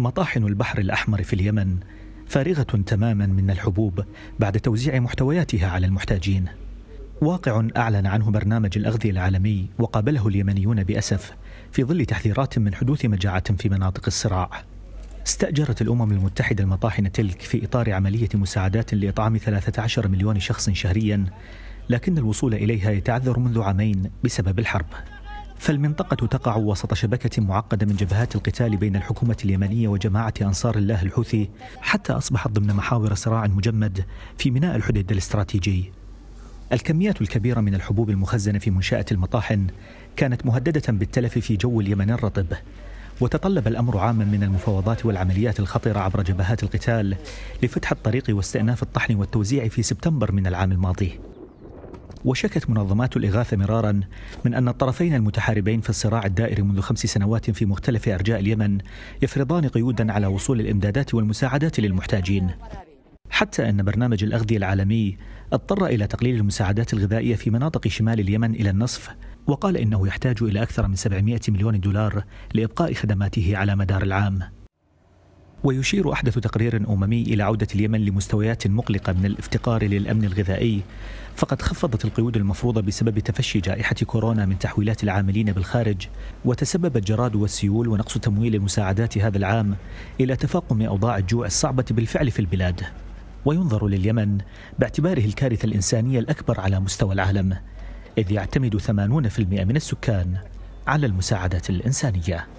مطاحن البحر الأحمر في اليمن فارغة تماما من الحبوب بعد توزيع محتوياتها على المحتاجين واقع أعلن عنه برنامج الأغذية العالمي وقابله اليمنيون بأسف في ظل تحذيرات من حدوث مجاعة في مناطق الصراع استأجرت الأمم المتحدة المطاحن تلك في إطار عملية مساعدات لإطعام 13 مليون شخص شهريا لكن الوصول إليها يتعذر منذ عامين بسبب الحرب فالمنطقة تقع وسط شبكة معقدة من جبهات القتال بين الحكومة اليمنية وجماعة أنصار الله الحوثي حتى أصبحت ضمن محاور صراع مجمد في ميناء الحديد الاستراتيجي الكميات الكبيرة من الحبوب المخزنة في منشأة المطاحن كانت مهددة بالتلف في جو اليمن الرطب وتطلب الأمر عاما من المفاوضات والعمليات الخطرة عبر جبهات القتال لفتح الطريق واستئناف الطحن والتوزيع في سبتمبر من العام الماضي وشكت منظمات الإغاثة مرارا من أن الطرفين المتحاربين في الصراع الدائر منذ خمس سنوات في مختلف أرجاء اليمن يفرضان قيودا على وصول الإمدادات والمساعدات للمحتاجين حتى أن برنامج الأغذية العالمي اضطر إلى تقليل المساعدات الغذائية في مناطق شمال اليمن إلى النصف وقال إنه يحتاج إلى أكثر من 700 مليون دولار لإبقاء خدماته على مدار العام ويشير أحدث تقرير أممي إلى عودة اليمن لمستويات مقلقة من الافتقار للأمن الغذائي فقد خفضت القيود المفروضة بسبب تفشي جائحة كورونا من تحويلات العاملين بالخارج وتسبب الجراد والسيول ونقص تمويل المساعدات هذا العام إلى تفاقم أوضاع الجوع الصعبة بالفعل في البلاد وينظر لليمن باعتباره الكارثة الإنسانية الأكبر على مستوى العالم إذ يعتمد 80% من السكان على المساعدات الإنسانية